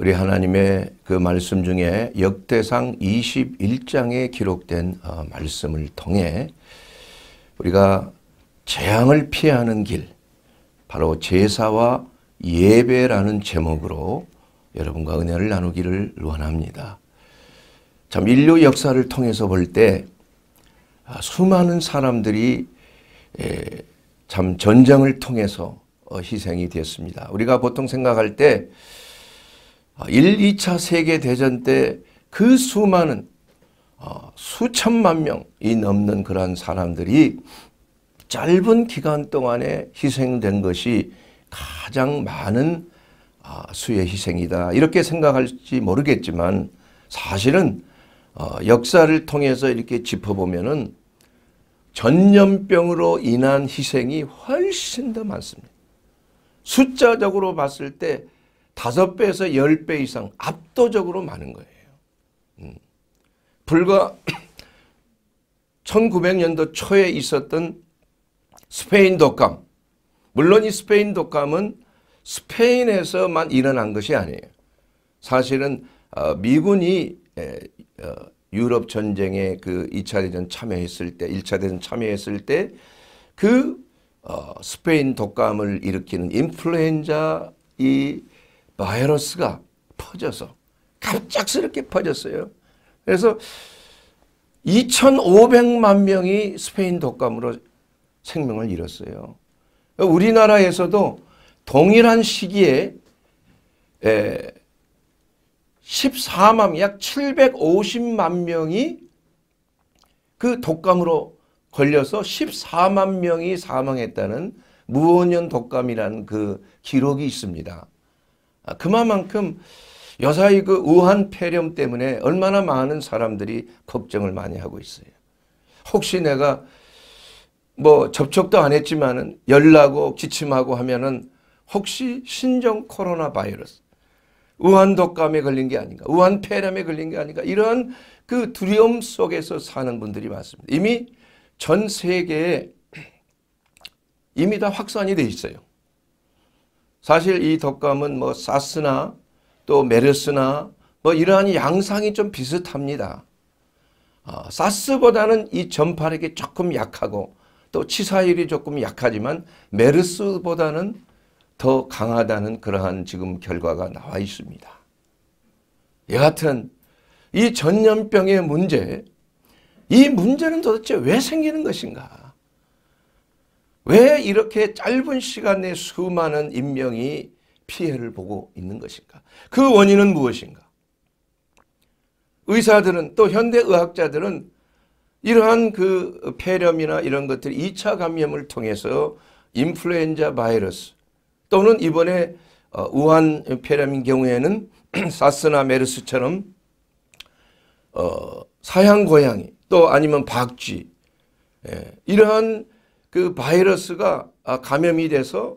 우리 하나님의 그 말씀 중에 역대상 21장에 기록된 어, 말씀을 통해 우리가 재앙을 피하는 길, 바로 제사와 예배라는 제목으로 여러분과 은혜를 나누기를 원합니다. 참 인류 역사를 통해서 볼때 아, 수많은 사람들이 참 전쟁을 통해서 어, 희생이 됐습니다. 우리가 보통 생각할 때 1, 아, 2차 세계대전 때 그 수많은 어, 수천만 명이 넘는 그러한 사람들이 짧은 기간 동안에 희생된 것이 가장 많은 아, 수의 희생이다. 이렇게 생각할지 모르겠지만 사실은 어, 역사를 통해서 이렇게 짚어보면은 전염병으로 인한 희생이 훨씬 더 많습니다. 숫자적으로 봤을 때 다섯 배에서 10배 이상 압도적으로 많은 거예요. 음. 불과 1900년도 초에 있었던 스페인 독감. 물론 이 스페인 독감은 스페인에서만 일어난 것이 아니에요. 사실은 어, 미군이 어, 유럽 전쟁에 그 2차 대전 참여했을 때, 1차 대전 참여했을 때그 어, 스페인 독감을 일으키는 인플루엔자 이 바이러스가 퍼져서 갑작스럽게 퍼졌어요. 그래서 2,500만 명이 스페인 독감으로 생명을 잃었어요. 우리나라에서도 동일한 시기에 14만 약 750만 명이 그 독감으로 걸려서 14만 명이 사망했다는 무원년 독감이라는 그 기록이 있습니다. 아, 그만큼 여사의 그 우한 폐렴 때문에 얼마나 많은 사람들이 걱정을 많이 하고 있어요. 혹시 내가 뭐 접촉도 안 했지만은 열나고 기침하고 하면은 혹시 신종 코로나 바이러스, 우한 독감에 걸린 게 아닌가, 우한 폐렴에 걸린 게 아닌가 이런 그 두려움 속에서 사는 분들이 많습니다. 이미 전 세계에 이미 다 확산이 돼 있어요. 사실 이독감은뭐 사스나 또 메르스나 뭐 이러한 양상이 좀 비슷합니다. 어, 사스보다는 이 전파력이 조금 약하고 또 치사율이 조금 약하지만 메르스보다는 더 강하다는 그러한 지금 결과가 나와 있습니다. 예, 여하튼 이 전염병의 문제, 이 문제는 도대체 왜 생기는 것인가? 왜 이렇게 짧은 시간에 수많은 인명이 피해를 보고 있는 것인가? 그 원인은 무엇인가? 의사들은 또 현대의학자들은 이러한 그 폐렴이나 이런 것들 2차 감염을 통해서 인플루엔자 바이러스 또는 이번에 어, 우한 폐렴인 경우에는 사스나 메르스처럼 어, 사양 고양이 또 아니면 박쥐 예, 이러한 그 바이러스가 아, 감염이 돼서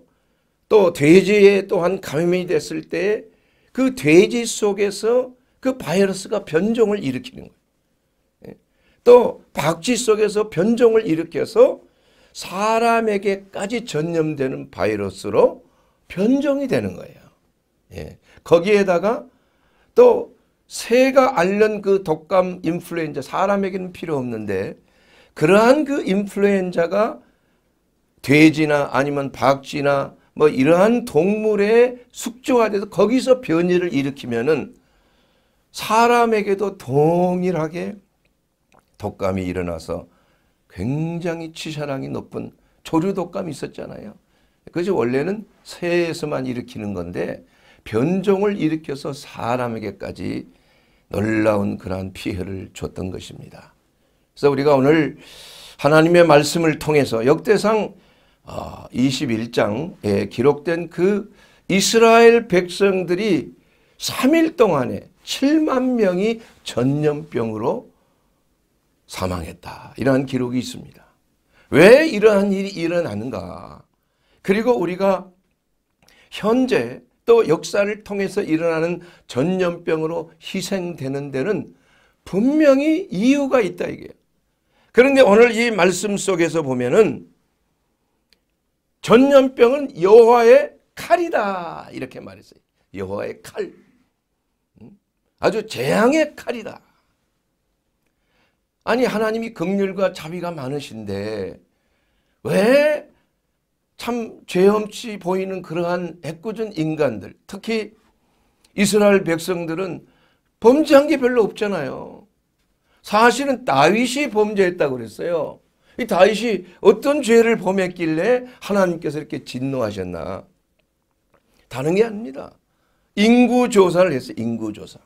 또 돼지에 또한 감염이 됐을 때 그 돼지 속에서 그 바이러스가 변종을 일으키는 거예요. 예. 또 박쥐 속에서 변종을 일으켜서 사람에게까지 전염되는 바이러스로 변종이 되는 거예요. 예. 거기에다가 또 새가 앓는 그 독감 인플루엔자 사람에게는 필요 없는데 그러한 그 인플루엔자가 돼지나 아니면 박쥐나 뭐 이러한 동물의 숙주화 돼서 거기서 변이를 일으키면은 사람에게도 동일하게 독감이 일어나서 굉장히 치사량이 높은 조류 독감이 있었잖아요. 그것이 원래는 새에서만 일으키는 건데 변종을 일으켜서 사람에게까지 놀라운 그러한 피해를 줬던 것입니다. 그래서 우리가 오늘 하나님의 말씀을 통해서 역대상 21장에 아, 기록된 그 이스라엘 백성들이 3일 동안에 7만 명이 전염병으로 사망했다. 이러한 기록이 있습니다. 왜 이러한 일이 일어나는가? 그리고 우리가 현재 또 역사를 통해서 일어나는 전염병으로 희생되는 데는 분명히 이유가 있다 이게 그런데 오늘 이 말씀 속에서 보면은 전염병은 여호와의 칼이다 이렇게 말했어요. 여호와의 칼. 음? 아주 재앙의 칼이다. 아니 하나님이 긍휼과 자비가 많으신데 왜 참 죄엄치 보이는 그러한 애꿎은 인간들 특히 이스라엘 백성들은 범죄한 게 별로 없잖아요. 사실은 다윗이 범죄했다고 그랬어요. 이 다윗이 어떤 죄를 범했길래 하나님께서 이렇게 진노하셨나? 다른 게 아닙니다. 인구 조사를 했어요. 인구 조사.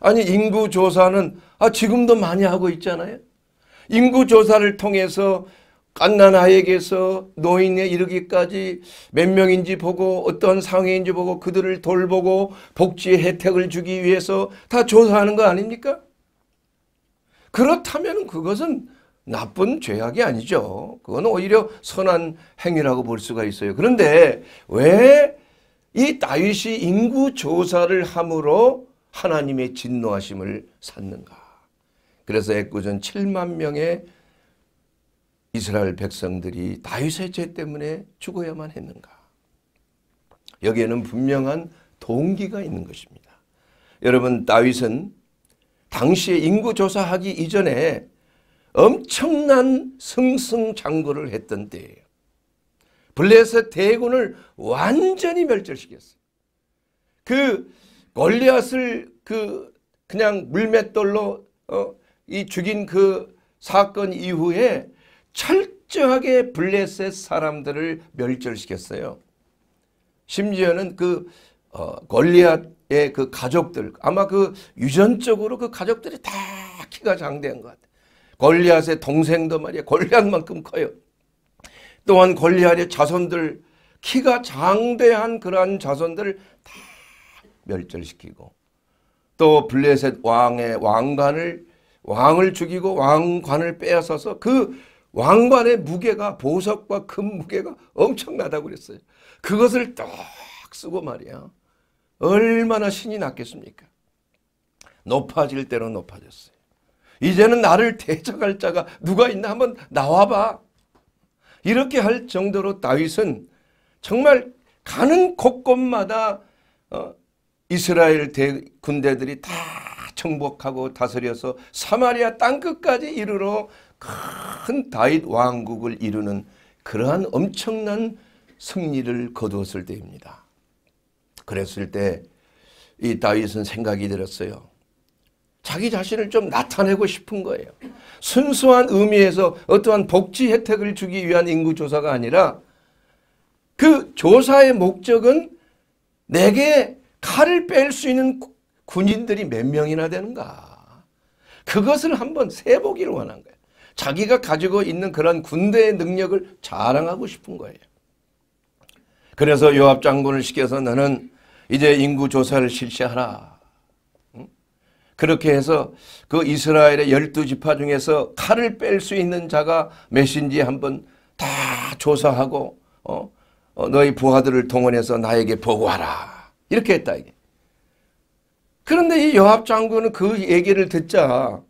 아니 인구 조사는 아 지금도 많이 하고 있잖아요. 인구 조사를 통해서 갓난아에게서 노인에 이르기까지 몇 명인지 보고 어떤 상황인지 보고 그들을 돌보고 복지 혜택을 주기 위해서 다 조사하는 거 아닙니까? 그렇다면 그것은 나쁜 죄악이 아니죠. 그건 오히려 선한 행위라고 볼 수가 있어요. 그런데 왜 이 다윗이 인구 조사를 함으로 하나님의 진노하심을 샀는가? 그래서 애꿎은 7만 명의 이스라엘 백성들이 다윗의 죄 때문에 죽어야만 했는가? 여기에는 분명한 동기가 있는 것입니다. 여러분 다윗은 당시에 인구 조사하기 이전에 엄청난 승승장구를 했던 때예요. 블레셋 대군을 완전히 멸절시켰어요. 그 골리앗을 그 그냥 물맷돌로 어, 이 죽인 그 사건 이후에 철저하게 블레셋 사람들을 멸절시켰어요. 심지어는 그 어, 골리앗의 그 가족들 아마 그 유전적으로 그 가족들이 다 키가 장대한 것 같아요. 골리앗의 동생도 말이야 골리앗만큼 커요. 또한 골리앗의 자손들 키가 장대한 그러한 자손들을 다 멸절시키고 또 블레셋 왕의 왕관을 왕을 죽이고 왕관을 빼앗아서 그 왕관의 무게가 보석과 금 무게가 엄청나다고 그랬어요. 그것을 딱 쓰고 말이야. 얼마나 신이 났겠습니까? 높아질 대로 높아졌어요. 이제는 나를 대적할 자가 누가 있나 한번 나와봐. 이렇게 할 정도로 다윗은 정말 가는 곳곳마다 어, 이스라엘 군대들이 다 정복하고 다스려서 사마리아 땅끝까지 이르러 큰 다윗 왕국을 이루는 그러한 엄청난 승리를 거두었을 때입니다. 그랬을 때 이 다윗은 생각이 들었어요. 자기 자신을 좀 나타내고 싶은 거예요. 순수한 의미에서 어떠한 복지 혜택을 주기 위한 인구 조사가 아니라 그 조사의 목적은 내게 칼을 뺄 수 있는 군인들이 몇 명이나 되는가. 그것을 한번 세보기를 원한 거예요. 자기가 가지고 있는 그런 군대의 능력을 자랑하고 싶은 거예요. 그래서 요압 장군을 시켜서 너는 이제 인구 조사를 실시하라. 그렇게 해서 그 이스라엘의 열두 지파 중에서 칼을 뺄 수 있는 자가 몇인지 한번 다 조사하고 어? 어, 너희 부하들을 동원해서 나에게 보고하라 이렇게 했다 이게. 그런데 이 여합 장군은 그 얘기를 듣자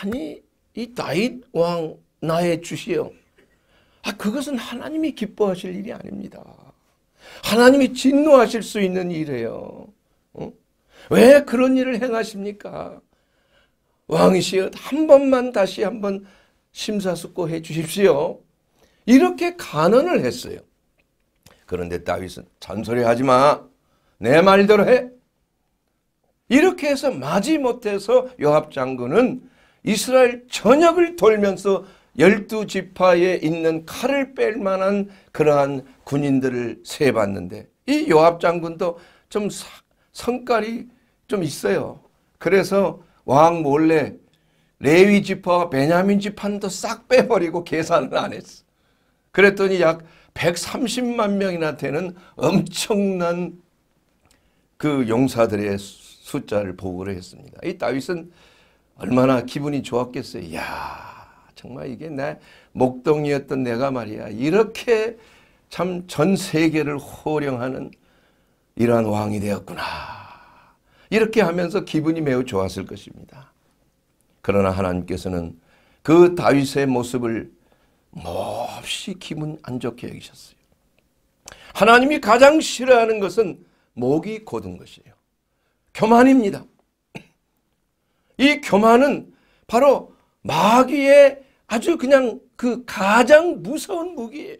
아니 이 다윗 왕 나의 주시여 아 그것은 하나님이 기뻐하실 일이 아닙니다. 하나님이 진노하실 수 있는 일이에요. 왜 그런 일을 행하십니까? 왕이시여 한 번만 다시 한 번 심사숙고해 주십시오. 이렇게 간언을 했어요. 그런데 다윗은 잔소리 하지 마. 내 말대로 해. 이렇게 해서 마지못해서 요압 장군은 이스라엘 전역을 돌면서 열두 지파에 있는 칼을 뺄 만한 그러한 군인들을 세봤는데 이 요압 장군도 좀 성깔이 좀 있어요. 그래서 왕 몰래 레위 지파와 베냐민 지파도 싹 빼버리고 계산을 안 했어. 그랬더니 약 130만 명이나 되는 엄청난 그 용사들의 숫자를 보고를 했습니다. 이 다윗은 얼마나 기분이 좋았겠어요. 야 정말 이게 내 목동이었던 내가 말이야. 이렇게 참 전 세계를 호령하는 이러한 왕이 되었구나. 이렇게 하면서 기분이 매우 좋았을 것입니다. 그러나 하나님께서는 그 다윗의 모습을 몹시 기분 안 좋게 여기셨어요. 하나님이 가장 싫어하는 것은 목이 고든 것이에요. 교만입니다. 이 교만은 바로 마귀의 아주 그냥 그 가장 무서운 무기예요.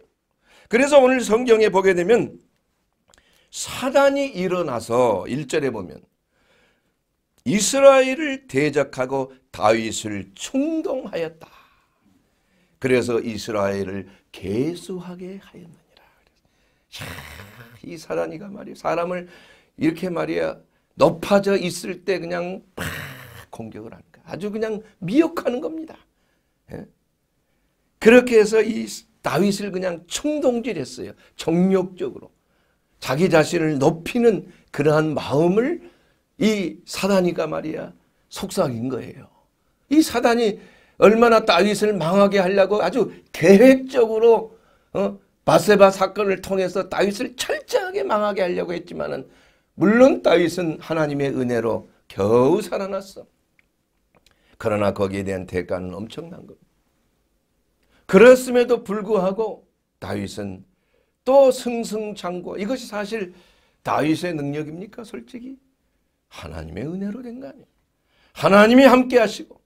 그래서 오늘 성경에 보게 되면 사단이 일어나서 1절에 보면 이스라엘을 대적하고 다윗을 충동하였다. 그래서 이스라엘을 개수하게 하였느니라. 이 사람이가 말이야. 사람을 이렇게 말이야. 높아져 있을 때 그냥 팍 공격을 하는 거야. 아주 그냥 미혹하는 겁니다. 예? 그렇게 해서 이 다윗을 그냥 충동질했어요. 정욕적으로. 자기 자신을 높이는 그러한 마음을 이 사단이가 말이야 속삭인 거예요. 이 사단이 얼마나 다윗을 망하게 하려고 아주 계획적으로 어? 바세바 사건을 통해서 다윗을 철저하게 망하게 하려고 했지만은 물론 다윗은 하나님의 은혜로 겨우 살아났어. 그러나 거기에 대한 대가는 엄청난 겁니다. 그렇음에도 불구하고 다윗은 또 승승장구 이것이 사실 다윗의 능력입니까 솔직히 하나님의 은혜로 된 거 아니에요. 하나님이 함께 하시고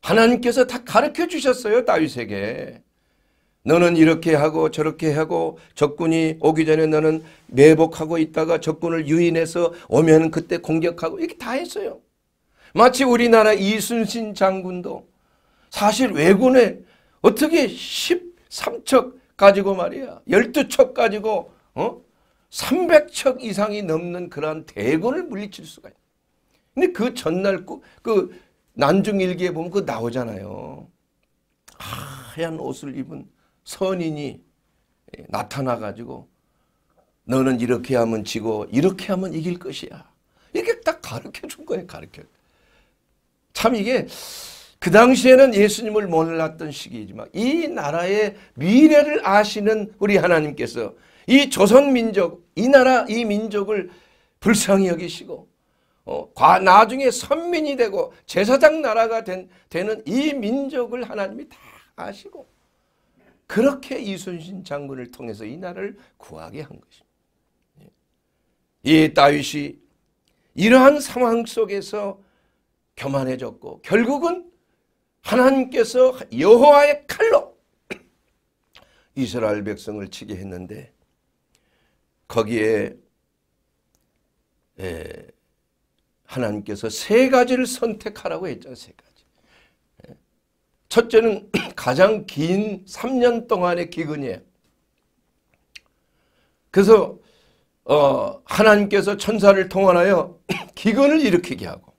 하나님께서 다 가르쳐 주셨어요. 다윗에게. 너는 이렇게 하고 저렇게 하고 적군이 오기 전에 너는 매복하고 있다가 적군을 유인해서 오면 그때 공격하고 이렇게 다 했어요. 마치 우리나라 이순신 장군도 사실 왜군에 어떻게 13척 가지고 말이야. 12척 가지고 어? 300척 이상이 넘는 그러한 대군을 물리칠 수가 있어요. 근데 그 전날 그 난중일기에 보면 그 나오잖아요. 하얀 옷을 입은 선인이 나타나가지고 너는 이렇게 하면 지고 이렇게 하면 이길 것이야. 이렇게 딱 가르쳐 준 거예요. 가르쳐. 참 이게 그 당시에는 예수님을 몰랐던 시기지만이 나라의 미래를 아시는 우리 하나님께서 이 조선 민족, 이 나라, 이 민족을 불쌍히 여기시고 어, 과, 나중에 선민이 되고 제사장 나라가 된, 되는 이 민족을 하나님이 다 아시고 그렇게 이순신 장군을 통해서 이 나라를 구하게 한 것입니다. 예. 이따윗이 이러한 상황 속에서 교만해졌고 결국은 하나님께서 여호와의 칼로 이스라엘 백성을 치게 했는데 거기에 예, 하나님께서 세 가지를 선택하라고 했잖아요. 세 가지. 예. 첫째는 가장 긴 3년 동안의 기근이에요. 그래서 어, 하나님께서 천사를 통하여 기근을 일으키게 하고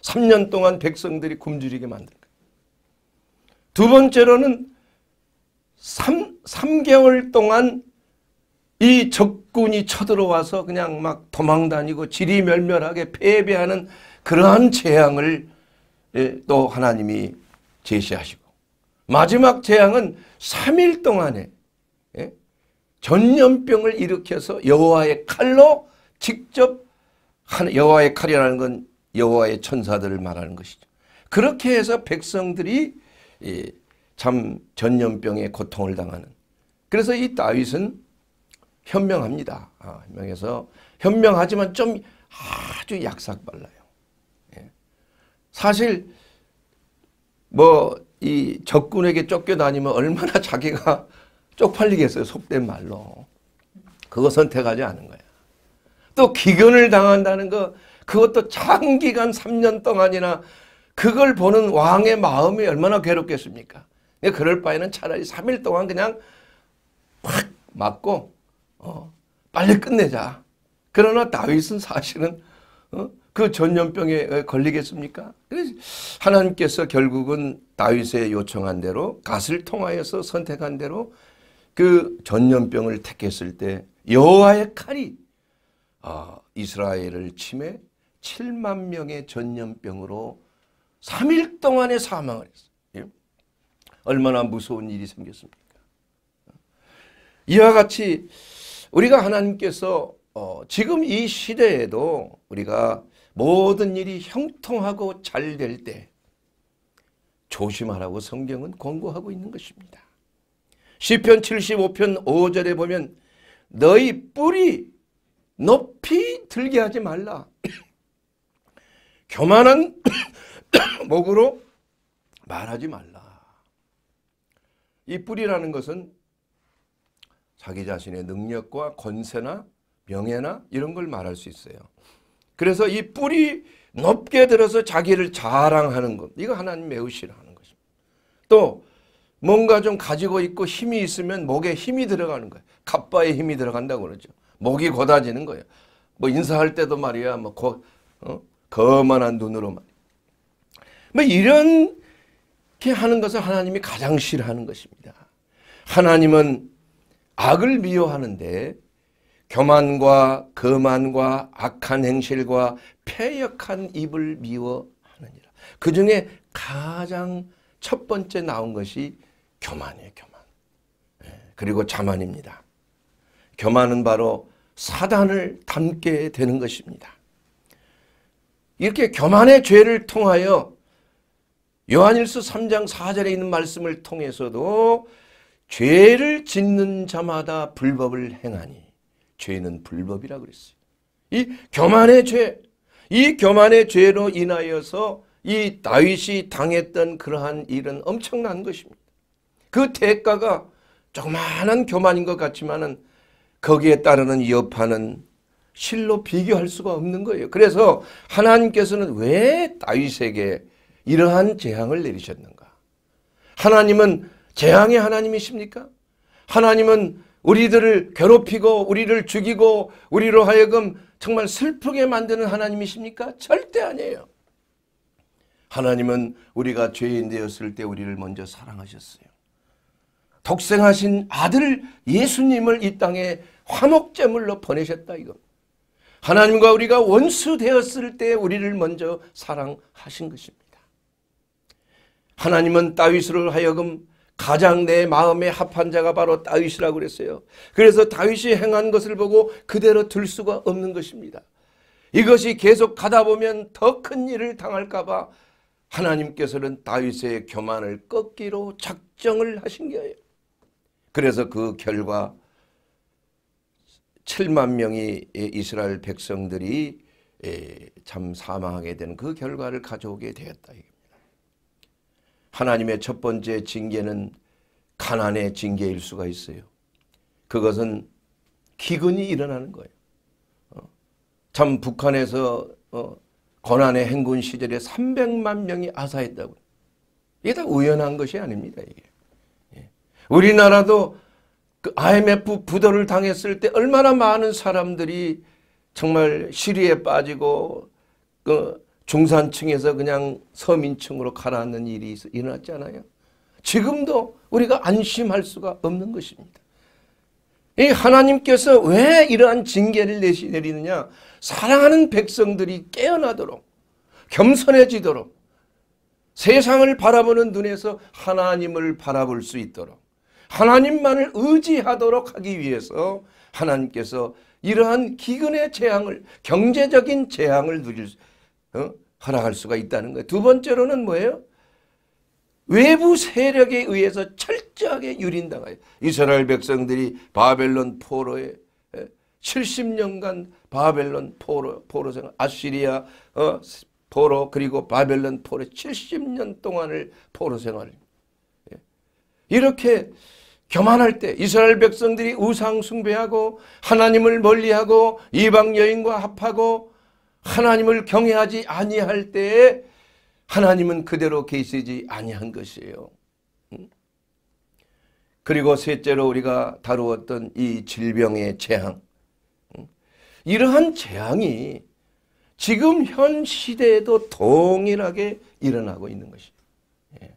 3년 동안 백성들이 굶주리게 만든 거예요. 두 번째로는 3, 3개월 동안 이 적군이 쳐들어와서 그냥 막 도망다니고 지리멸멸하게 패배하는 그러한 재앙을 예, 또 하나님이 제시하시고 마지막 재앙은 3일 동안에 예, 전염병을 일으켜서 여호와의 칼로 직접 여호와의 칼이라는 건 여호와의 천사들을 말하는 것이죠. 그렇게 해서 백성들이 예, 참전염병의 고통을 당하는 그래서 이 다윗은 현명합니다. 아, 현명해서 현명하지만 좀 아주 약삭발라요. 예. 사실 뭐 이 적군에게 쫓겨다니면 얼마나 자기가 쪽팔리겠어요. 속된 말로. 그거 선택하지 않은 거야. 또 기근을 당한다는 거 그것도 장기간 3년 동안이나 그걸 보는 왕의 마음이 얼마나 괴롭겠습니까. 그럴 바에는 차라리 3일 동안 그냥 확 맞고 어, 빨리 끝내자. 그러나 다윗은 사실은 어, 그 전염병에 걸리겠습니까? 그래서 하나님께서 결국은 다윗의 요청한 대로 갓을 통하여서 선택한 대로 그 전염병을 택했을 때 여호와의 칼이 아, 이스라엘을 침해 7만 명의 전염병으로 3일 동안에 사망을 했어요. 예? 얼마나 무서운 일이 생겼습니까? 이와 같이 우리가 하나님께서 어, 지금 이 시대에도 우리가 모든 일이 형통하고 잘 될 때 조심하라고 성경은 권고하고 있는 것입니다. 1 0편 75편 5절에 보면 너희 뿔이 높이 들게 하지 말라. 교만한 목으로 말하지 말라. 이 뿔이라는 것은 자기 자신의 능력과 권세나 명예나 이런 걸 말할 수 있어요. 그래서 이 뿔이 높게 들어서 자기를 자랑하는 것. 이거 하나님 매우 싫어하는 것입니다. 또 뭔가 좀 가지고 있고 힘이 있으면 목에 힘이 들어가는 거예요. 갑바에 힘이 들어간다고 그러죠. 목이 고다지는 거예요. 뭐 인사할 때도 말이야. 뭐 고, 어? 거만한 눈으로 뭐 이렇게 하는 것을 하나님이 가장 싫어하는 것입니다. 하나님은 악을 미워하는데 교만과 거만과 악한 행실과 폐역한 입을 미워하느니라. 그 중에 가장 첫 번째 나온 것이 교만이에요. 교만. 예, 그리고 자만입니다. 교만은 바로 사단을 닮게 되는 것입니다. 이렇게 교만의 죄를 통하여 요한일서 3장 4절에 있는 말씀을 통해서도 죄를 짓는 자마다 불법을 행하니 죄는 불법이라 그랬어요. 이 교만의 죄, 이 교만의 죄로 인하여서 이 다윗이 당했던 그러한 일은 엄청난 것입니다. 그 대가가 조그마한 교만인 것 같지만은 거기에 따르는 여파는 실로 비교할 수가 없는 거예요. 그래서 하나님께서는 왜 다윗에게 이러한 재앙을 내리셨는가? 하나님은 재앙의 하나님이십니까? 하나님은 우리들을 괴롭히고 우리를 죽이고 우리로 하여금 정말 슬프게 만드는 하나님이십니까? 절대 아니에요. 하나님은 우리가 죄인 되었을 때 우리를 먼저 사랑하셨어요. 독생하신 아들 예수님을 이 땅에 화목제물로 보내셨다 이거. 하나님과 우리가 원수 되었을 때 우리를 먼저 사랑하신 것입니다. 하나님은 다윗을 하여금 가장 내 마음에 합한 자가 바로 다윗이라고 그랬어요. 그래서 다윗이 행한 것을 보고 그대로 들 수가 없는 것입니다. 이것이 계속 가다 보면 더 큰 일을 당할까 봐 하나님께서는 다윗의 교만을 꺾기로 작정을 하신 거예요. 그래서 그 결과 7만 명이 이스라엘 백성들이 참 사망하게 된 그 결과를 가져오게 되었다. 하나님의 첫 번째 징계는 가난의 징계일 수가 있어요. 그것은 기근이 일어나는 거예요. 어. 참 북한에서 어, 권한의 행군 시절에 300만 명이 아사했다고. 이게 다 우연한 것이 아닙니다. 이게. 예. 우리나라도 그 IMF 부도를 당했을 때 얼마나 많은 사람들이 정말 시리에 빠지고 그 중산층에서 그냥 서민층으로 가라앉는 일이 일어났잖아요. 지금도 우리가 안심할 수가 없는 것입니다. 이 하나님께서 왜 이러한 징계를 내리느냐? 사랑하는 백성들이 깨어나도록 겸손해지도록 세상을 바라보는 눈에서 하나님을 바라볼 수 있도록 하나님만을 의지하도록 하기 위해서 하나님께서 이러한 기근의 재앙을 경제적인 재앙을 누릴 수 어? 허락할 수가 있다는 거예요. 두 번째로는 뭐예요? 외부 세력에 의해서 철저하게 유린당하여 이스라엘 백성들이 바벨론 포로에 70년간 예? 바벨론 포로, 포로 생활, 아시리아 어, 포로 그리고 바벨론 포로 70년 동안을 포로 생활 예? 이렇게 교만할 때 이스라엘 백성들이 우상 숭배하고 하나님을 멀리하고 이방 여인과 합하고 하나님을 경외하지 아니할 때에 하나님은 그대로 계시지 아니한 것이에요. 그리고 셋째로 우리가 다루었던 이 질병의 재앙. 이러한 재앙이 지금 현 시대에도 동일하게 일어나고 있는 것입니다. 예.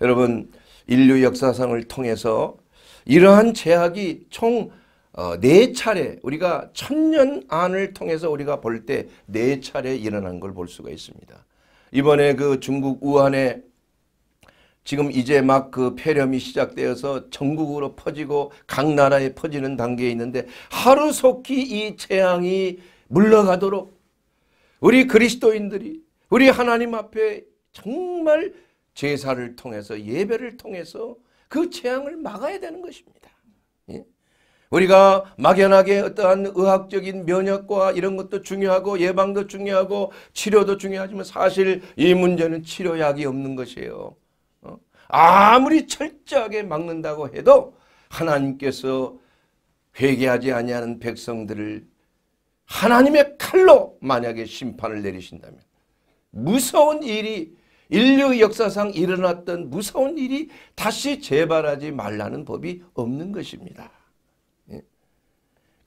여러분 인류 역사상을 통해서 이러한 제약이 총 어, 네 차례 우리가 천년 안을 통해서 우리가 볼 때 네 차례 일어난 걸 볼 수가 있습니다. 이번에 그 중국 우한에 지금 이제 막 그 폐렴이 시작되어서 전국으로 퍼지고 각 나라에 퍼지는 단계에 있는데 하루속히 이 재앙이 물러가도록 우리 그리스도인들이 우리 하나님 앞에 정말 제사를 통해서 예배를 통해서 그 재앙을 막아야 되는 것입니다. 우리가 막연하게 어떠한 의학적인 면역과 이런 것도 중요하고 예방도 중요하고 치료도 중요하지만 사실 이 문제는 치료약이 없는 것이에요. 어? 아무리 철저하게 막는다고 해도 하나님께서 회개하지 아니하는 백성들을 하나님의 칼로 만약에 심판을 내리신다면 무서운 일이 인류 역사상 일어났던 무서운 일이 다시 재발하지 말라는 법이 없는 것입니다.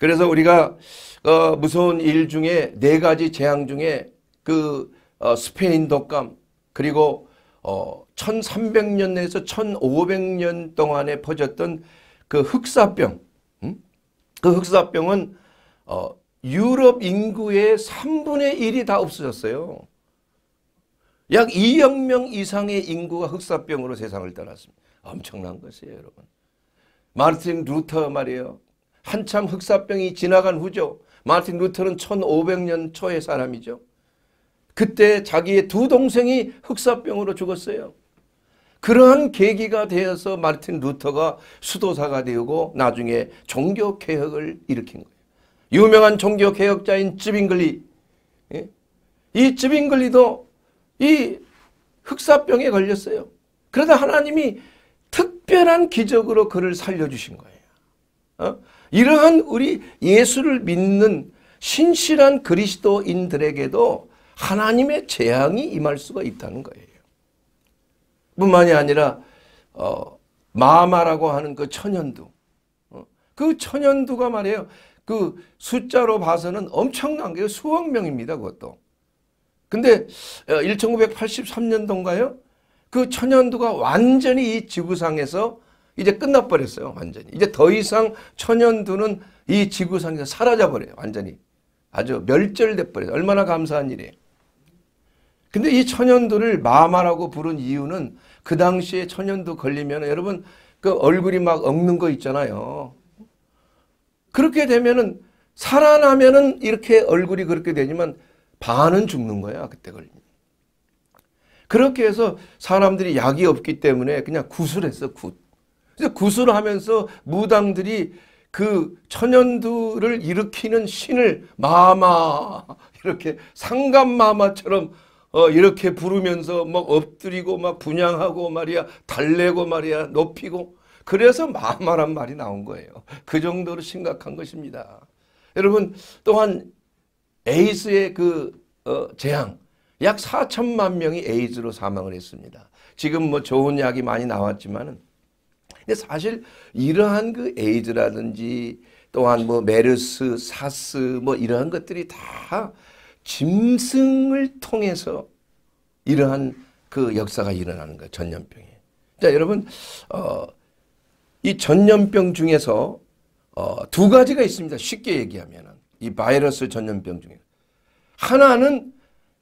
그래서 우리가 어, 무서운 일 중에 네 가지 재앙 중에 그 어, 스페인 독감 그리고 어, 1300년 에서 1500년 동안에 퍼졌던 그 흑사병 음? 그 흑사병은 어, 유럽 인구의 3분의 1이 다 없어졌어요. 약 2억 명 이상의 인구가 흑사병으로 세상을 떠났습니다. 엄청난 것이에요 여러분. 마르틴 루터 말이에요. 한참 흑사병이 지나간 후죠. 마틴 루터는 1500년 초의 사람이죠. 그때 자기의 두 동생이 흑사병으로 죽었어요. 그러한 계기가 되어서 마틴 루터가 수도사가 되고 나중에 종교개혁을 일으킨 거예요. 유명한 종교개혁자인 쯔빙글리 예? 이 쯔빙글리도 이 흑사병에 걸렸어요. 그러다 하나님이 특별한 기적으로 그를 살려주신 거예요. 어? 이러한 우리 예수를 믿는 신실한 그리스도인들에게도 하나님의 재앙이 임할 수가 있다는 거예요. 뿐만이 아니라 어, 마마라고 하는 그 천연두 어, 그 천연두가 말이에요. 그 숫자로 봐서는 엄청난 게 수억 명입니다. 그것도. 근데 1983년도인가요? 어, 그 천연두가 완전히 이 지구상에서 이제 끝나버렸어요. 완전히. 이제 더 이상 천연두는 이 지구상에서 사라져버려요. 완전히. 아주 멸절돼버려요. 얼마나 감사한 일이에요. 근데 이 천연두를 마마라고 부른 이유는 그 당시에 천연두 걸리면 여러분 그 얼굴이 막 엉는 거 있잖아요. 그렇게 되면은 살아나면은 이렇게 얼굴이 그렇게 되지만 반은 죽는 거야 그때 걸리면. 그렇게 해서 사람들이 약이 없기 때문에 그냥 굿을 했어 굿. 그래서 구슬을 하면서 무당들이 그 천연두를 일으키는 신을 마마 이렇게 상감마마처럼 어 이렇게 부르면서 막 엎드리고 막 분양하고 말이야 달래고 말이야 높이고 그래서 마마란 말이 나온 거예요. 그 정도로 심각한 것입니다. 여러분 또한 에이스의 그 어, 재앙 약 4천만 명이 에이즈로 사망을 했습니다. 지금 뭐 좋은 약이 많이 나왔지만은 근데 사실 이러한 그 에이즈라든지 또한 뭐 메르스, 사스 뭐 이러한 것들이 다 짐승을 통해서 이러한 그 역사가 일어나는 거예요. 전염병이. 자, 여러분 어, 이 전염병 중에서 어, 두 가지가 있습니다. 쉽게 얘기하면 이 바이러스 전염병 중에 하나는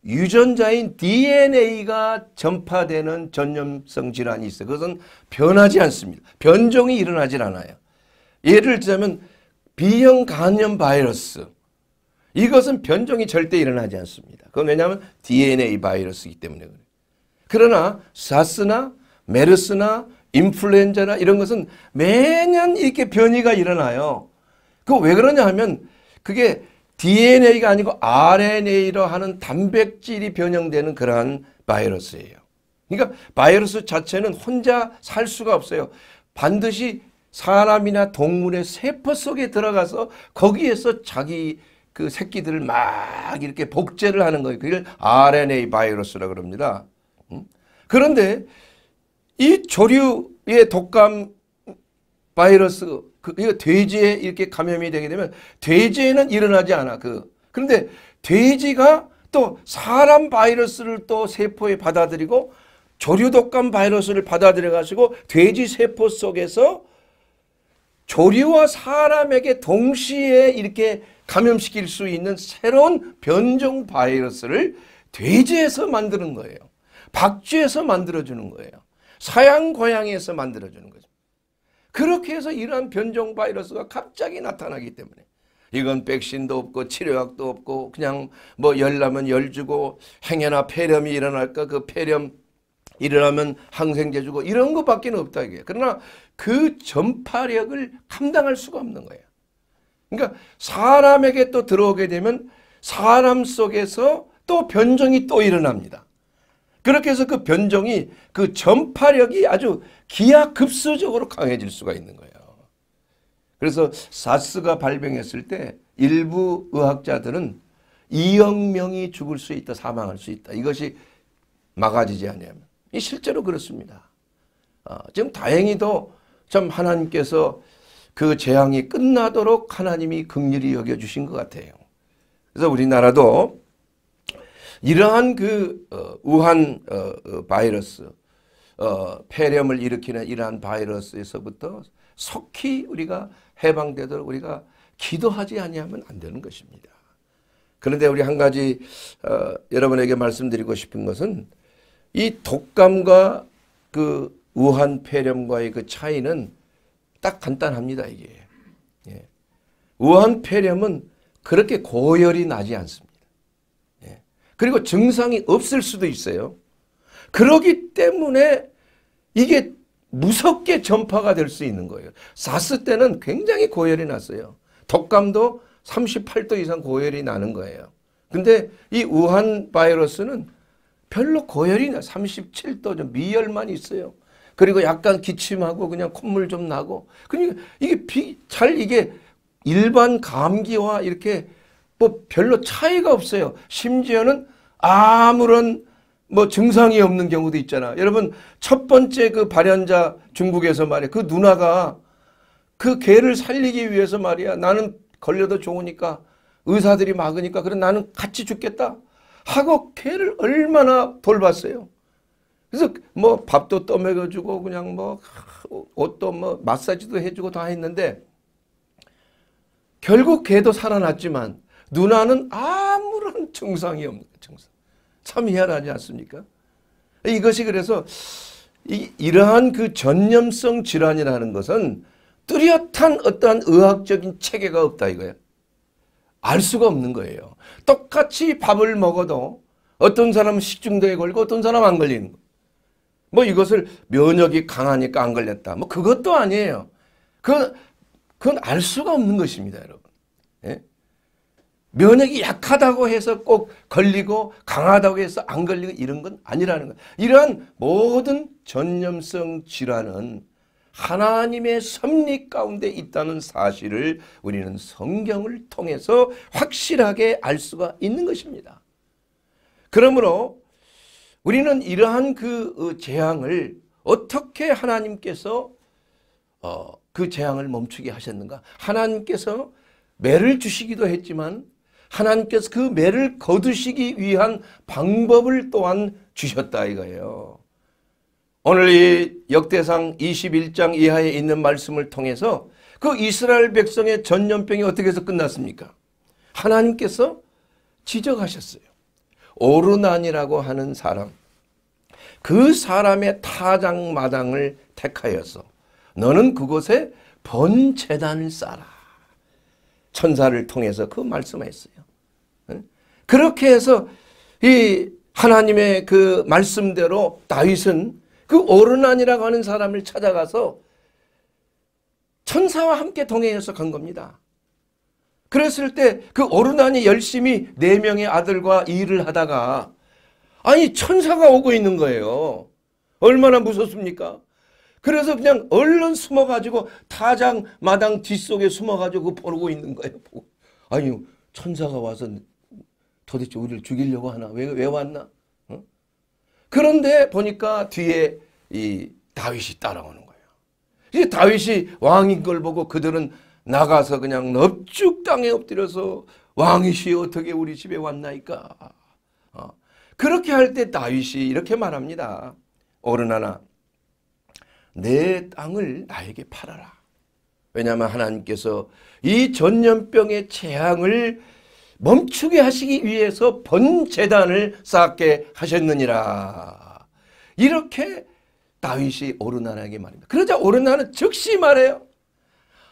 유전자인 DNA가 전파되는 전염성 질환이 있어 그것은 변하지 않습니다. 변종이 일어나질 않아요. 예를 들자면 B형 간염 바이러스 이것은 변종이 절대 일어나지 않습니다. 그건 왜냐하면 DNA 바이러스이기 때문에 그래요. 그러나 사스나 메르스나 인플루엔자나 이런 것은 매년 이렇게 변이가 일어나요. 그왜 그러냐 하면 그게 DNA가 아니고 RNA로 하는 단백질이 변형되는 그러한 바이러스예요. 그러니까 바이러스 자체는 혼자 살 수가 없어요. 반드시 사람이나 동물의 세포 속에 들어가서 거기에서 자기 그 새끼들을 막 이렇게 복제를 하는 거예요. 그걸 RNA 바이러스라고 그니다 음? 그런데 이 조류의 독감 바이러스 그, 이거 돼지에 이렇게 감염이 되게 되면 돼지에는 일어나지 않아. 그. 그런데 돼지가 또 사람 바이러스를 또 세포에 받아들이고 조류독감 바이러스를 받아들여 가지고 돼지 세포 속에서 조류와 사람에게 동시에 이렇게 감염시킬 수 있는 새로운 변종 바이러스를 돼지에서 만드는 거예요. 박쥐에서 만들어주는 거예요. 사양 고양이에서 만들어주는 거예요. 그렇게 해서 이러한 변종 바이러스가 갑자기 나타나기 때문에 이건 백신도 없고 치료약도 없고 그냥 뭐 열나면 열 주고 행여나 폐렴이 일어날까 그 폐렴 일어나면 항생제 주고 이런 것밖에 없다 이게. 그러나 그 전파력을 감당할 수가 없는 거예요. 그러니까 사람에게 또 들어오게 되면 사람 속에서 또 변종이 또 일어납니다. 그렇게 해서 그 변종이 그 전파력이 아주 기하급수적으로 강해질 수가 있는 거예요. 그래서 사스가 발병했을 때 일부 의학자들은 2억 명이 죽을 수 있다 사망할 수 있다. 이것이 막아지지 않냐면 실제로 그렇습니다. 아, 지금 다행히도 참 하나님께서 그 재앙이 끝나도록 하나님이 극률이 여겨주신 것 같아요. 그래서 우리나라도 이러한 그 어, 우한 어, 어, 바이러스 폐렴을 일으키는 이러한 바이러스에서부터 속히 우리가 해방되도록 우리가 기도하지 아니하면 안 되는 것입니다. 그런데 우리 한 가지 여러분에게 말씀드리고 싶은 것은 이 독감과 그 우한 폐렴과의 그 차이는 딱 간단합니다 이게. 예. 우한 폐렴은 그렇게 고열이 나지 않습니다. 그리고 증상이 없을 수도 있어요. 그러기 때문에 이게 무섭게 전파가 될 수 있는 거예요. 사스 때는 굉장히 고열이 났어요. 독감도 38도 이상 고열이 나는 거예요. 근데 이 우한 바이러스는 별로 고열이 나 37도 좀 미열만 있어요. 그리고 약간 기침하고 그냥 콧물 좀 나고 그러니까 이게 비, 잘 이게 일반 감기와 이렇게 뭐 별로 차이가 없어요. 심지어는 아무런 뭐 증상이 없는 경우도 있잖아. 여러분 첫 번째 그 발현자 중국에서 말이야. 그 누나가 그 개를 살리기 위해서 말이야. 나는 걸려도 좋으니까 의사들이 막으니까 그래 나는 같이 죽겠다 하고 개를 얼마나 돌봤어요. 그래서 뭐 밥도 떠먹여주고 그냥 뭐 옷도 뭐 마사지도 해주고 다 했는데 결국 개도 살아났지만 누나는 아무런 증상이 없는 증상. 참 희한하지 않습니까? 이것이 그래서 이, 러한그 전염성 질환이라는 것은 뚜렷한 어떠한 의학적인 체계가 없다 이거예요. 알 수가 없는 거예요. 똑같이 밥을 먹어도 어떤 사람은 식중독에 걸리고 어떤 사람은 안 걸리는 거. 뭐 이것을 면역이 강하니까 안 걸렸다. 뭐 그것도 아니에요. 그건, 그건 알 수가 없는 것입니다, 여러분. 예? 면역이 약하다고 해서 꼭 걸리고 강하다고 해서 안 걸리고 이런 건 아니라는 거예요. 이러한 모든 전염성 질환은 하나님의 섭리 가운데 있다는 사실을 우리는 성경을 통해서 확실하게 알 수가 있는 것입니다. 그러므로 우리는 이러한 그 어, 재앙을 어떻게 하나님께서 어, 그 재앙을 멈추게 하셨는가? 하나님께서 매를 주시기도 했지만 하나님께서 그 매를 거두시기 위한 방법을 또한 주셨다 이거예요. 오늘 이 역대상 21장 이하에 있는 말씀을 통해서 그 이스라엘 백성의 전염병이 어떻게 해서 끝났습니까? 하나님께서 지적하셨어요. 오르난이라고 하는 사람 그 사람의 타장마당을 택하여서 너는 그곳에 번제단을 쌓아라. 천사를 통해서 그 말씀했어요. 그렇게 해서 이 하나님의 그 말씀대로 다윗은 그 오르난이라고 하는 사람을 찾아가서 천사와 함께 동행해서 간 겁니다. 그랬을 때 그 오르난이 열심히 네 명의 아들과 일을 하다가 아니 천사가 오고 있는 거예요. 얼마나 무섭습니까? 그래서 그냥 얼른 숨어가지고 타장 마당 뒷속에 숨어가지고 보고 있는 거예요. 아니 천사가 와서 도대체 우리를 죽이려고 하나? 왜, 왜 왔나? 어? 그런데 보니까 뒤에 이 다윗이 따라오는 거예요. 이 다윗이 왕인 걸 보고 그들은 나가서 그냥 넙죽 땅에 엎드려서 왕이시 어떻게 우리 집에 왔나이까? 어. 그렇게 할 때 다윗이 이렇게 말합니다. 오르나나 내 땅을 나에게 팔아라. 왜냐하면 하나님께서 이 전염병의 재앙을 멈추게 하시기 위해서 번제단을 쌓게 하셨느니라. 이렇게 다윗이 오르나라에게 말입니다. 그러자 오르나는 즉시 말해요.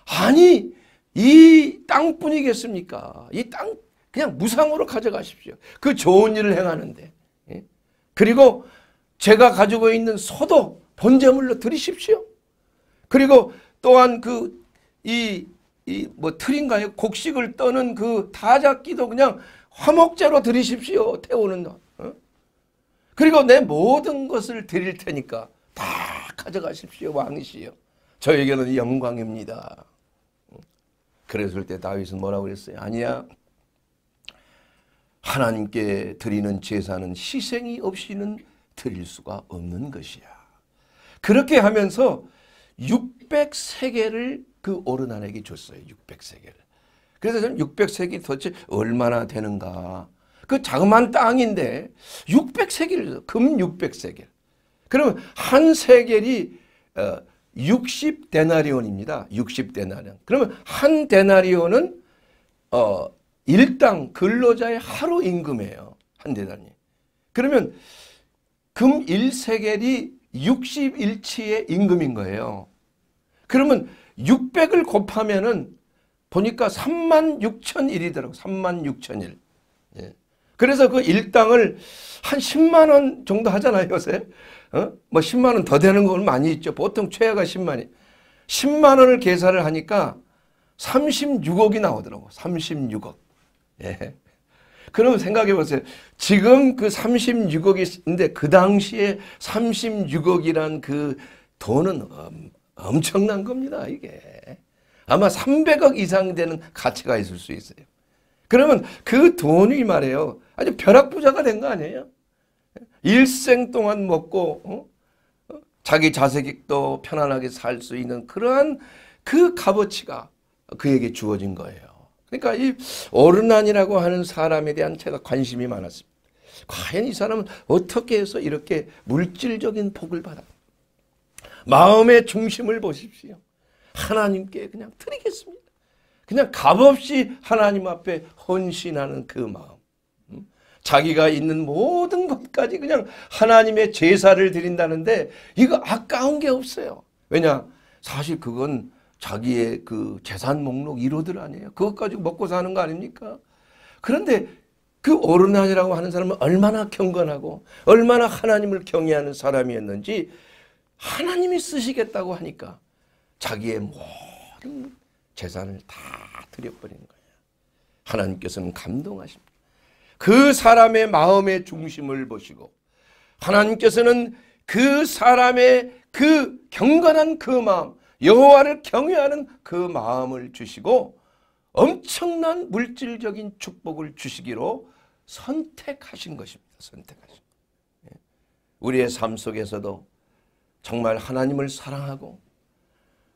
아니 이 땅뿐이겠습니까? 이 땅 그냥 무상으로 가져가십시오. 그 좋은 일을 행하는데. 예? 그리고 제가 가지고 있는 소도 번제물로 드리십시오. 그리고 또한 그이 이뭐 틀인가요? 곡식을 떠는 그 다작기도 그냥 화목제로 드리십시오. 태우는 날. 어? 그리고 내 모든 것을 드릴 테니까 다 가져가십시오. 왕이시여. 저에게는 영광입니다. 그랬을 때 다윗은 뭐라고 그랬어요? 아니야. 하나님께 드리는 제사는 희생이 없이는 드릴 수가 없는 것이야. 그렇게 하면서 6 0 0세계를 그 오르난에게 줬어요. 600세계를. 그래서 저는 600세계 도대체 얼마나 되는가. 그 자그마한 땅인데 600세계를 금 600세계. 그러면 한 세겔이 60데나리온입니다. 어, 60데나리온. 그러면 한 데나리온은 어, 일당 근로자의 하루 임금이에요. 한 대단이. 그러면 금 1세겔이 61치의 임금인 거예요. 그러면 600을 곱하면은 보니까 3만 6천 일이더라고. 3만 6천 일. 예. 그래서 그 일당을 한 10만 원 정도 하잖아요, 요새. 어? 뭐 10만 원 더 되는 건 많이 있죠. 보통 최하가 10만이. 10만 원을 계산을 하니까 36억이 나오더라고. 36억. 예. 그럼 생각해 보세요. 지금 그 36억인데 그 당시에 36억이란 그 돈은 엄청난 겁니다. 이게. 아마 300억 이상 되는 가치가 있을 수 있어요. 그러면 그 돈이 말이에요. 아주 벼락부자가 된 거 아니에요? 일생 동안 먹고 어? 어? 자기 자식도 편안하게 살 수 있는 그러한 그 값어치가 그에게 주어진 거예요. 그러니까 이 오르난이라고 하는 사람에 대한 제가 관심이 많았습니다. 과연 이 사람은 어떻게 해서 이렇게 물질적인 복을 받았나? 마음의 중심을 보십시오. 하나님께 그냥 드리겠습니다. 그냥 값없이 하나님 앞에 헌신하는 그 마음. 음? 자기가 있는 모든 것까지 그냥 하나님의 제사를 드린다는데 이거 아까운 게 없어요. 왜냐? 사실 그건 자기의 그 재산 목록 1호들 아니에요. 그것 가지고 먹고 사는 거 아닙니까? 그런데 그 어른아니라고 하는 사람은 얼마나 경건하고 얼마나 하나님을 경외하는 사람이었는지 하나님이 쓰시겠다고 하니까 자기의 모든 재산을 다 드려버린 거예요. 하나님께서는 감동하십니다. 그 사람의 마음의 중심을 보시고 하나님께서는 그 사람의 그 경건한 그 마음 여호와를 경외하는 그 마음을 주시고 엄청난 물질적인 축복을 주시기로 선택하신 것입니다. 선택하신. 예. 우리의 삶 속에서도 정말 하나님을 사랑하고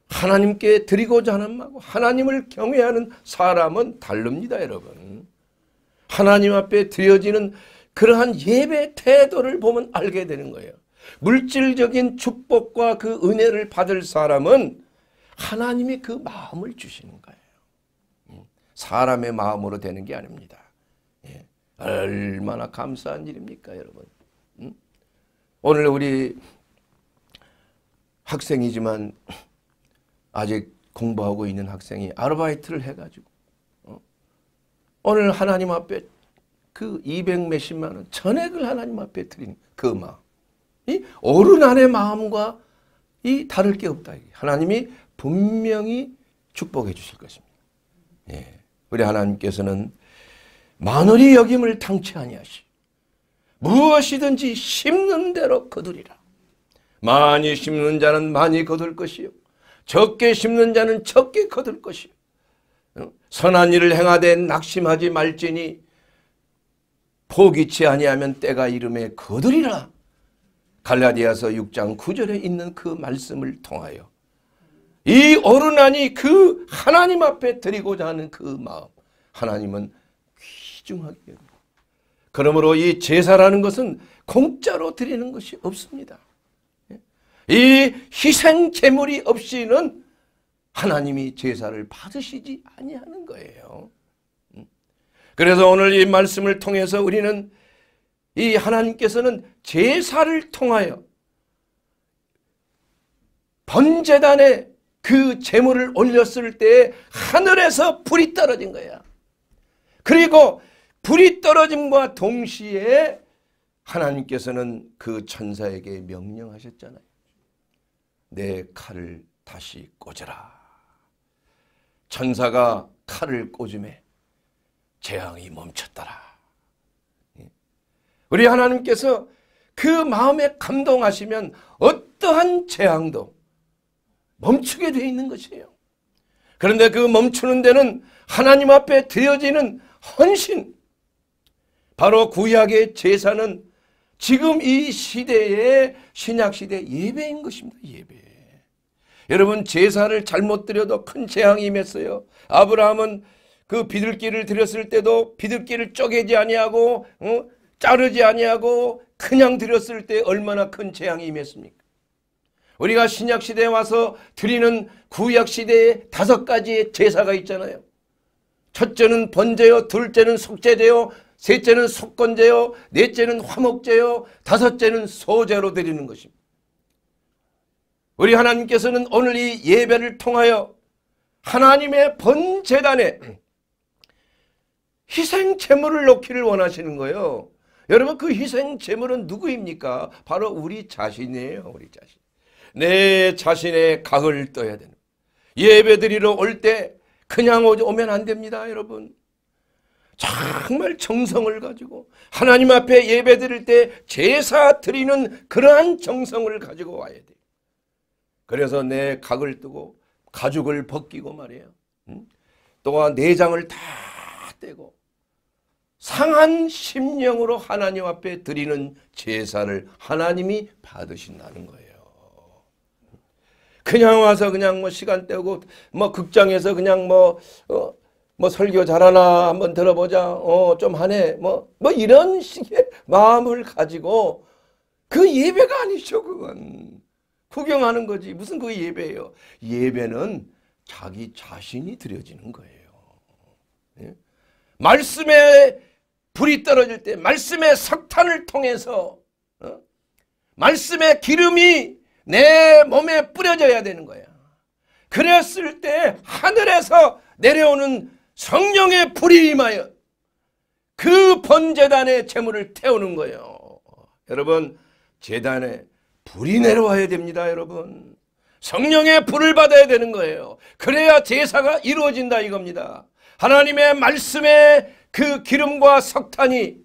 하나님께 드리고자 하는 마고 하나님을 경외하는 사람은 다릅니다, 여러분. 하나님 앞에 드려지는 그러한 예배 태도를 보면 알게 되는 거예요. 물질적인 축복과 그 은혜를 받을 사람은 하나님이 그 마음을 주시는 거예요. 음, 사람의 마음으로 되는 게 아닙니다. 예, 얼마나 감사한 일입니까, 여러분? 음? 오늘 우리 학생이지만 아직 공부하고 있는 학생이 아르바이트를 해가지고 어? 오늘 하나님 앞에 그 200 몇십만 원 전액을 하나님 앞에 드리는 그 마음 이 어른 안의 마음과 이 다를 게 없다. 하나님이 분명히 축복해 주실 것입니다. 예. 우리 하나님께서는 마늘이 여김을 당치 아니하시 무엇이든지 심는 대로 거두리라. 많이 심는 자는 많이 거둘 것이요. 적게 심는 자는 적게 거둘 것이요. 선한 일을 행하되 낙심하지 말지니 포기치 아니하면 때가 이름에 거두리라. 갈라디아서 6장 9절에 있는 그 말씀을 통하여 이 어른하니 그 하나님 앞에 드리고자 하는 그 마음 하나님은 귀중하게 그러므로 이 제사라는 것은 공짜로 드리는 것이 없습니다. 이 희생 제물이 없이는 하나님이 제사를 받으시지 아니하는 거예요. 음. 그래서 오늘 이 말씀을 통해서 우리는 이 하나님께서는 제사를 통하여 번제단에 그 제물을 올렸을 때 하늘에서 불이 떨어진 거야. 그리고 불이 떨어짐과 동시에 하나님께서는 그 천사에게 명령하셨잖아요. 내 칼을 다시 꽂으라. 천사가 칼을 꽂음에 재앙이 멈췄더라. 예. 우리 하나님께서 그 마음에 감동하시면 어떠한 재앙도 멈추게 되어 있는 것이에요. 그런데 그 멈추는 데는 하나님 앞에 드려지는 헌신. 바로 구약의 제사는 지금 이 시대의 신약 시대 예배인 것입니다. 예배. 여러분 제사를 잘못 드려도 큰 재앙이 임했어요. 아브라함은 그 비둘기를 드렸을 때도 비둘기를 쪼개지 아니하고 어? 자르지 아니하고 그냥 드렸을 때 얼마나 큰 재앙이 임했습니까? 우리가 신약시대에 와서 드리는 구약시대에 다섯 가지의 제사가 있잖아요. 첫째는 번제요, 둘째는 속제제요, 셋째는 속건제요, 넷째는 화목제요, 다섯째는 소제로 드리는 것입니다. 우리 하나님께서는 오늘 이 예배를 통하여 하나님의 번제단에 희생제물을 놓기를 원하시는 거예요. 여러분 그 희생제물은 누구입니까? 바로 우리 자신이에요. 우리 자신. 내 자신의 각을 떠야 되는 예배드리러 올 때 그냥 오면 안 됩니다. 여러분. 정말 정성을 가지고 하나님 앞에 예배드릴 때 제사 드리는 그러한 정성을 가지고 와야 돼. 그래서 내 각을 뜨고 가죽을 벗기고 말이에요. 응? 또한 내장을 다 떼고 상한 심령으로 하나님 앞에 드리는 제사를 하나님이 받으신다는 거예요. 그냥 와서 그냥 뭐 시간 때고뭐 극장에서 그냥 뭐, 어, 뭐 설교 잘하나 한번 들어보자. 어, 좀 하네. 뭐, 뭐 이런 식의 마음을 가지고 그 예배가 아니죠, 그건. 구경하는 거지 무슨 그게 예배예요. 예배는 자기 자신이 드려지는 거예요. 예? 말씀에 불이 떨어질 때 말씀의 석탄을 통해서 어? 말씀의 기름이 내 몸에 뿌려져야 되는 거야. 그랬을 때 하늘에서 내려오는 성령의 불이 임하여 그 번제단에 재물을 태우는 거예요. 여러분 재단에 불이 내려와야 됩니다, 여러분. 성령의 불을 받아야 되는 거예요. 그래야 제사가 이루어진다 이겁니다. 하나님의 말씀의 그 기름과 석탄이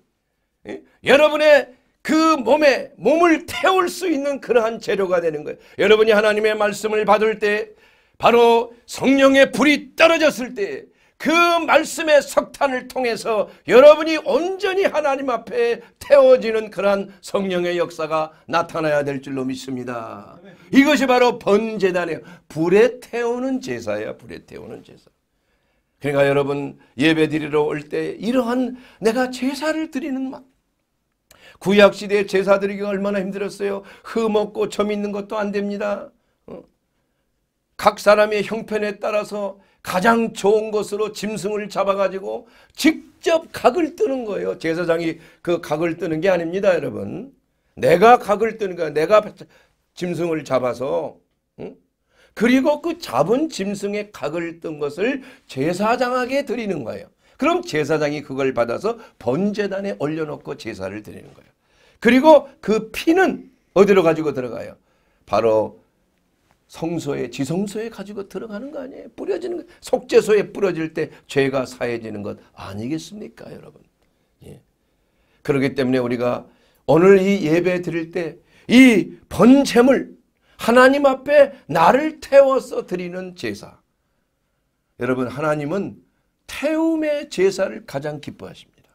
예? 여러분의 그 몸에 몸을 태울 수 있는 그러한 재료가 되는 거예요. 여러분이 하나님의 말씀을 받을 때 바로 성령의 불이 떨어졌을 때그 말씀의 석탄을 통해서 여러분이 온전히 하나님 앞에 태워지는 그러한 성령의 역사가 나타나야 될 줄로 믿습니다. 이것이 바로 번제단이에요. 불에 태우는 제사예요. 불에 태우는 제사. 그러니까 여러분 예배 드리러 올 때 이러한 내가 제사를 드리는 맛 구약시대에 제사 드리기가 얼마나 힘들었어요. 흠없고 점 있는 것도 안 됩니다. 어? 각 사람의 형편에 따라서 가장 좋은 것으로 짐승을 잡아가지고 직접 각을 뜨는 거예요. 제사장이 그 각을 뜨는 게 아닙니다, 여러분. 내가 각을 뜨는 거야. 내가 짐승을 잡아서 그리고 그 잡은 짐승의 각을 뜬 것을 제사장에게 드리는 거예요. 그럼 제사장이 그걸 받아서 번제단에 올려놓고 제사를 드리는 거예요. 그리고 그 피는 어디로 가지고 들어가요? 바로 성소에 지성소에 가지고 들어가는 거 아니에요. 뿌려지는 거. 속죄소에 뿌려질 때 죄가 사해지는 것 아니겠습니까 여러분. 예. 그렇기 때문에 우리가 오늘 이 예배 드릴 때 이 번제물 하나님 앞에 나를 태워서 드리는 제사. 여러분 하나님은 태움의 제사를 가장 기뻐하십니다.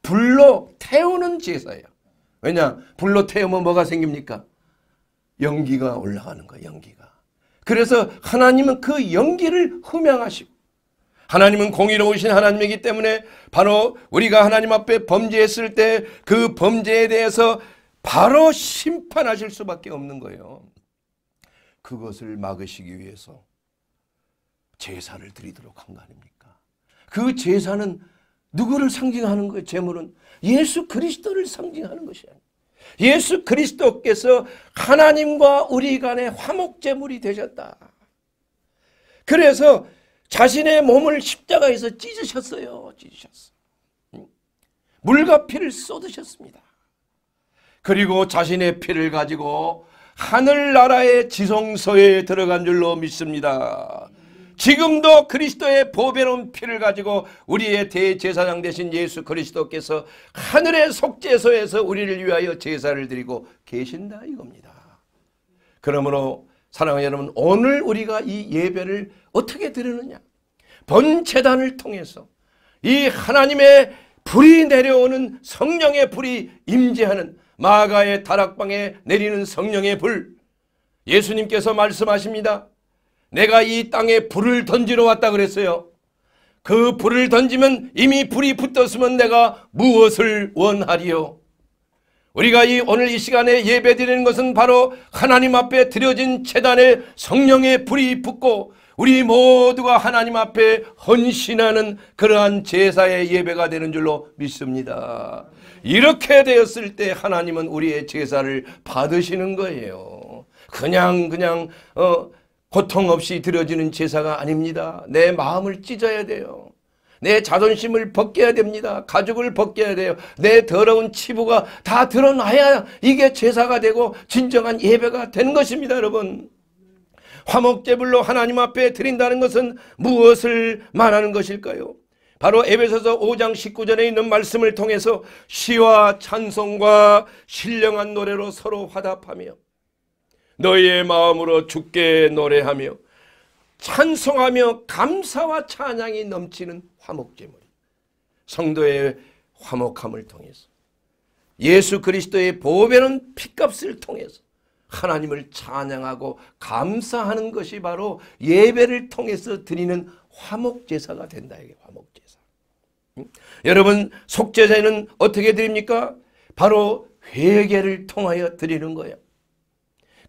불로 태우는 제사예요. 왜냐? 불로 태우면 뭐가 생깁니까? 연기가 올라가는 거예요. 연기가. 그래서 하나님은 그 연기를 흠양하시고 하나님은 공의로우신 하나님이기 때문에 바로 우리가 하나님 앞에 범죄했을 때 그 범죄에 대해서 바로 심판하실 수밖에 없는 거예요. 그것을 막으시기 위해서 제사를 드리도록 한 거 아닙니까? 그 제사는 누구를 상징하는 거예요? 제물은 예수 그리스도를 상징하는 것이 아니에요. 예수 그리스도께서 하나님과 우리 간의 화목제물이 되셨다. 그래서 자신의 몸을 십자가에서 찢으셨어요. 찢으셨어. 물과 피를 쏟으셨습니다. 그리고 자신의 피를 가지고 하늘나라의 지성소에 들어간 줄로 믿습니다. 지금도 그리스도의 보배로운 피를 가지고 우리의 대제사장 되신 예수 그리스도께서 하늘의 속죄소에서 우리를 위하여 제사를 드리고 계신다 이겁니다. 그러므로 사랑하는 여러분 오늘 우리가 이 예배를 어떻게 드리느냐 번제단을 통해서 이 하나님의 불이 내려오는 성령의 불이 임재하는 마가의 다락방에 내리는 성령의 불 예수님께서 말씀하십니다. 내가 이 땅에 불을 던지러 왔다 그랬어요. 그 불을 던지면 이미 불이 붙었으면 내가 무엇을 원하리요? 우리가 이 오늘 이 시간에 예배드리는 것은 바로 하나님 앞에 드려진 재단에 성령의 불이 붙고 우리 모두가 하나님 앞에 헌신하는 그러한 제사의 예배가 되는 줄로 믿습니다. 이렇게 되었을 때 하나님은 우리의 제사를 받으시는 거예요. 그냥 그냥 어 고통 없이 드려지는 제사가 아닙니다. 내 마음을 찢어야 돼요. 내 자존심을 벗겨야 됩니다. 가죽을 벗겨야 돼요. 내 더러운 치부가 다 드러나야 이게 제사가 되고 진정한 예배가 된 것입니다. 여러분. 화목제물로 하나님 앞에 드린다는 것은 무엇을 말하는 것일까요? 바로 에베소서 5장 19절에 있는 말씀을 통해서 시와 찬송과 신령한 노래로 서로 화답하며 너희의 마음으로 주게 노래하며 찬송하며 감사와 찬양이 넘치는 화목제물 성도의 화목함을 통해서 예수 그리스도의 보배는 피값을 통해서 하나님을 찬양하고 감사하는 것이 바로 예배를 통해서 드리는 화목제사가 된다. 이게 화목제사. 여러분 속제사는 어떻게 드립니까? 바로 회개를 통하여 드리는 거예요.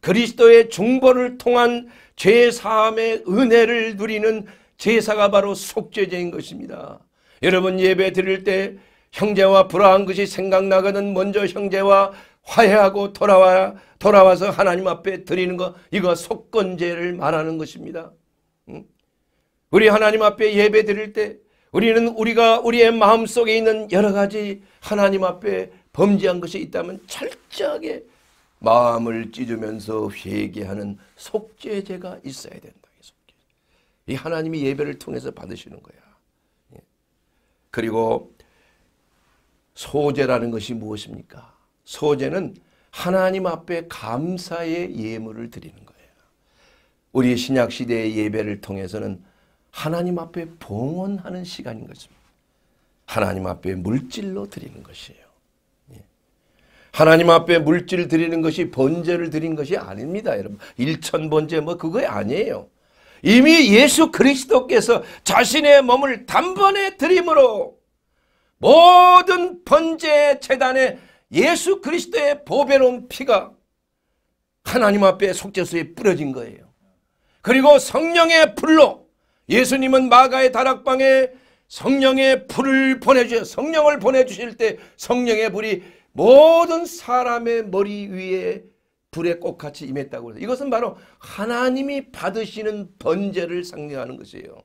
그리스도의 중보를 통한 죄사함의 은혜를 누리는 제사가 바로 속죄제인 것입니다. 여러분 예배 드릴 때 형제와 불화한 것이 생각나거든 먼저 형제와 화해하고 돌아와, 돌아와서 하나님 앞에 드리는 것 이거 속건제를 말하는 것입니다. 우리 하나님 앞에 예배 드릴 때 우리는 우리가 우리의 마음속에 있는 여러 가지 하나님 앞에 범죄한 것이 있다면 철저하게 마음을 찢으면서 회개하는 속죄제가 있어야 된다. 속죄제. 이 하나님이 예배를 통해서 받으시는 거야. 예. 그리고 소제라는 것이 무엇입니까? 소제는 하나님 앞에 감사의 예물을 드리는 거예요. 우리 신약 시대의 예배를 통해서는 하나님 앞에 봉헌하는 시간인 것입니다. 하나님 앞에 물질로 드리는 것이에요. 하나님 앞에 물질 드리는 것이 번제를 드린 것이 아닙니다. 여러분. 일천 번제 뭐 그거 아니에요. 이미 예수 그리스도께서 자신의 몸을 단번에 드림으로 모든 번제 재단에 예수 그리스도의 보배로운 피가 하나님 앞에 속죄수에 뿌려진 거예요. 그리고 성령의 불로 예수님은 마가의 다락방에 성령의 불을 보내주셔 성령을 보내주실 때 성령의 불이 모든 사람의 머리 위에 불에 꽃같이 임했다고 해서 이것은 바로 하나님이 받으시는 번제를 상징하는 것이에요.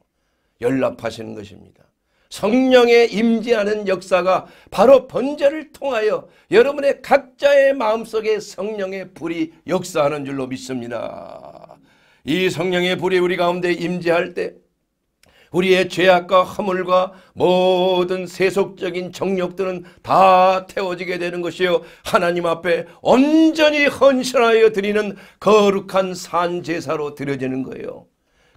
연락하시는 것입니다. 성령의 임재하는 역사가 바로 번제를 통하여 여러분의 각자의 마음속에 성령의 불이 역사하는 줄로 믿습니다. 이 성령의 불이 우리 가운데 임재할 때 우리의 죄악과 허물과 모든 세속적인 정욕들은 다 태워지게 되는 것이요 하나님 앞에 온전히 헌신하여 드리는 거룩한 산 제사로 드려지는 거예요.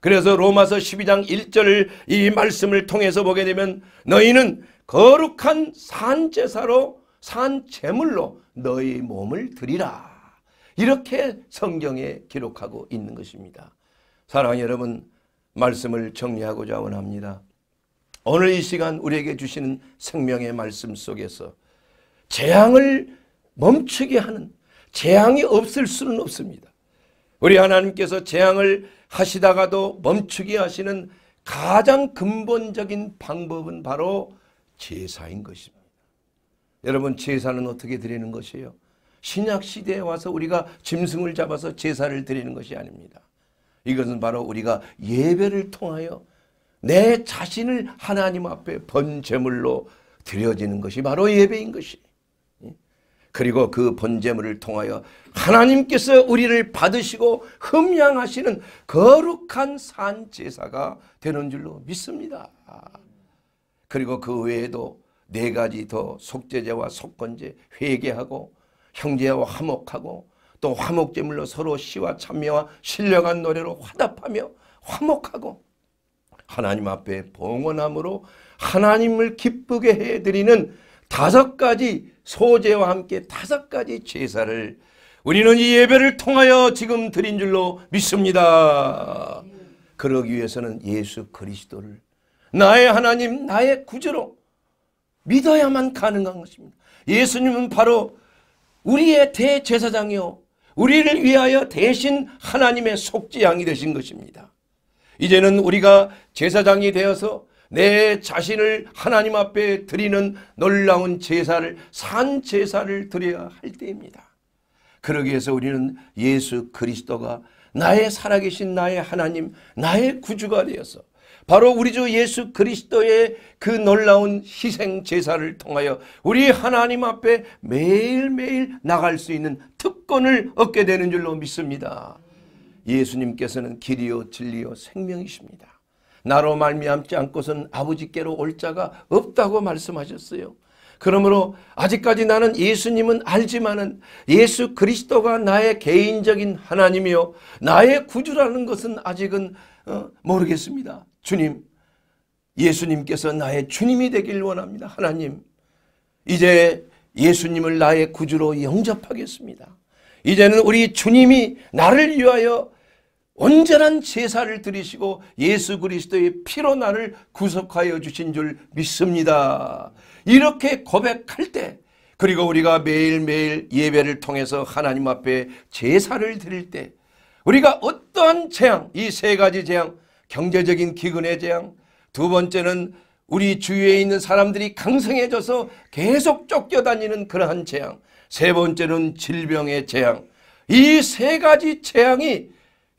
그래서 로마서 12장 1절이 말씀을 통해서 보게 되면 너희는 거룩한 산 제사로 산 제물로 너희 몸을 드리라. 이렇게 성경에 기록하고 있는 것입니다. 사랑 여러분 말씀을 정리하고자 원합니다. 오늘 이 시간 우리에게 주시는 생명의 말씀 속에서 재앙을 멈추게 하는 재앙이 없을 수는 없습니다. 우리 하나님께서 재앙을 하시다가도 멈추게 하시는 가장 근본적인 방법은 바로 제사인 것입니다. 여러분 제사는 어떻게 드리는 것이에요? 신약 시대에 와서 우리가 짐승을 잡아서 제사를 드리는 것이 아닙니다. 이것은 바로 우리가 예배를 통하여 내 자신을 하나님 앞에 번제물로 드려지는 것이 바로 예배인 것이. 예? 그리고 그 번제물을 통하여 하나님께서 우리를 받으시고 흠양하시는 거룩한 산 제사가 되는 줄로 믿습니다. 그리고 그 외에도 네 가지 더 속죄제와 속건제 회개하고 형제와 화목하고 또 화목제물로 서로 시와 참여와 신령한 노래로 화답하며 화목하고 하나님 앞에 봉헌함으로 하나님을 기쁘게 해드리는 다섯 가지 소재와 함께 다섯 가지 제사를 우리는 이 예배를 통하여 지금 드린 줄로 믿습니다. 그러기 위해서는 예수 그리스도를 나의 하나님 나의 구주로 믿어야만 가능한 것입니다. 예수님은 바로 우리의 대제사장이요 우리를 위하여 대신 하나님의 속지양이 되신 것입니다. 이제는 우리가 제사장이 되어서 내 자신을 하나님 앞에 드리는 놀라운 제사를 산 제사를 드려야 할 때입니다. 그러기 위해서 우리는 예수 그리스도가 나의 살아계신 나의 하나님 나의 구주가 되어서 바로 우리 주 예수 그리스도의 그 놀라운 희생 제사를 통하여 우리 하나님 앞에 매일매일 나갈 수 있는 특권을 얻게 되는 줄로 믿습니다. 예수님께서는 길이요 진리요 생명이십니다. 나로 말미암지 않고선 아버지께로 올 자가 없다고 말씀하셨어요. 그러므로 아직까지 나는 예수님은 알지만은 예수 그리스도가 나의 개인적인 하나님이요 나의 구주라는 것은 아직은 어, 모르겠습니다. 주님, 예수님께서 나의 주님이 되길 원합니다. 하나님, 이제 예수님을 나의 구주로 영접하겠습니다. 이제는 우리 주님이 나를 위하여 온전한 제사를 드리시고 예수 그리스도의 피로 나를 구속하여 주신 줄 믿습니다. 이렇게 고백할 때 그리고 우리가 매일매일 예배를 통해서 하나님 앞에 제사를 드릴 때 우리가 어떠한 재앙, 이 세 가지 재앙 경제적인 기근의 재앙, 두 번째는 우리 주위에 있는 사람들이 강성해져서 계속 쫓겨다니는 그러한 재앙, 세 번째는 질병의 재앙. 이 세 가지 재앙이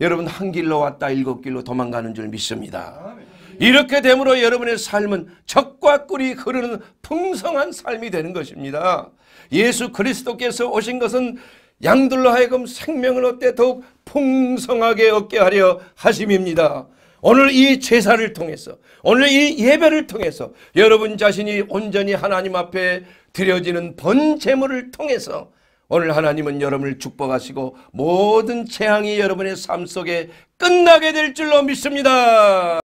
여러분 한 길로 왔다 일곱 길로 도망가는 줄 믿습니다. 이렇게 되므로 여러분의 삶은 적과 꿀이 흐르는 풍성한 삶이 되는 것입니다. 예수 그리스도께서 오신 것은 양들로 하여금 생명을 얻되 더욱 풍성하게 얻게 하려 하심입니다. 오늘 이 제사를 통해서 오늘 이 예배를 통해서 여러분 자신이 온전히 하나님 앞에 드려지는 번제물을 통해서 오늘 하나님은 여러분을 축복하시고 모든 재앙이 여러분의 삶 속에 끝나게 될 줄로 믿습니다.